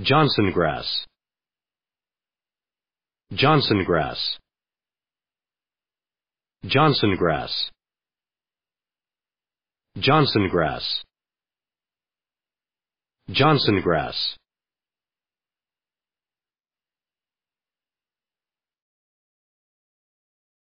Johnson grass. Johnson grass. Johnson grass. Johnson grass. Johnson grass.